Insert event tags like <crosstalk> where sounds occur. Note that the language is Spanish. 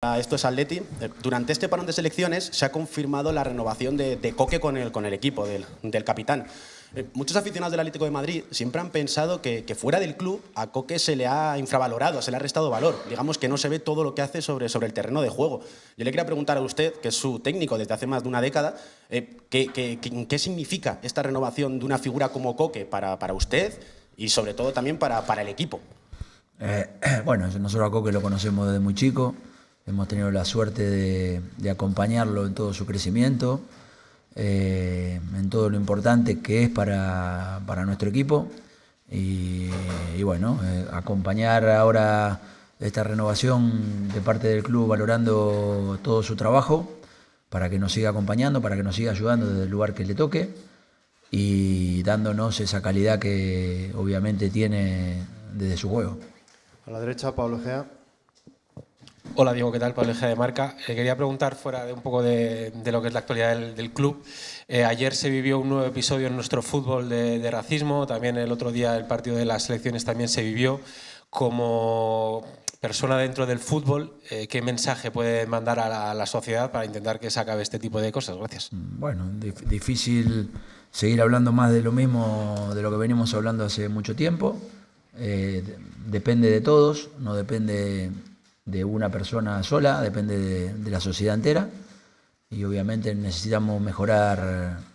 Ah, esto es Atleti. Eh, durante este parón de selecciones se ha confirmado la renovación de, Coque con el, equipo del, capitán. Eh, muchos aficionados del Atlético de Madrid siempre han pensado que, fuera del club a Coque se le ha infravalorado, se le ha restado valor. Digamos que no se ve todo lo que hace sobre, el terreno de juego. Yo le quería preguntar a usted, que es su técnico desde hace más de una década, eh, ¿qué, significa esta renovación de una figura como Coque para, usted y sobre todo también para, el equipo? <clears throat> bueno, nosotros a Coque lo conocemos desde muy chico. Hemos tenido la suerte de, acompañarlo en todo su crecimiento, eh, en todo lo importante que es para, nuestro equipo. Y, bueno, eh, acompañar ahora esta renovación de parte del club valorando todo su trabajo para que nos siga acompañando, para que nos siga ayudando desde el lugar que le toque y dándonos esa calidad que obviamente tiene desde su juego. A la derecha, Pablo Gea. Hola Diego, ¿qué tal? Pablo de Marca. Eh, quería preguntar, fuera de un poco de, lo que es la actualidad del, club, eh, ayer se vivió un nuevo episodio en nuestro fútbol de, racismo, también el otro día el partido de las elecciones también se vivió. Como persona dentro del fútbol, eh, ¿qué mensaje puede mandar a la, sociedad para intentar que se acabe este tipo de cosas? Gracias. Mm, bueno, difícil seguir hablando más de lo mismo, de lo que venimos hablando hace mucho tiempo. depende de todos, no depende de una persona sola, depende de, la sociedad entera y obviamente necesitamos mejorar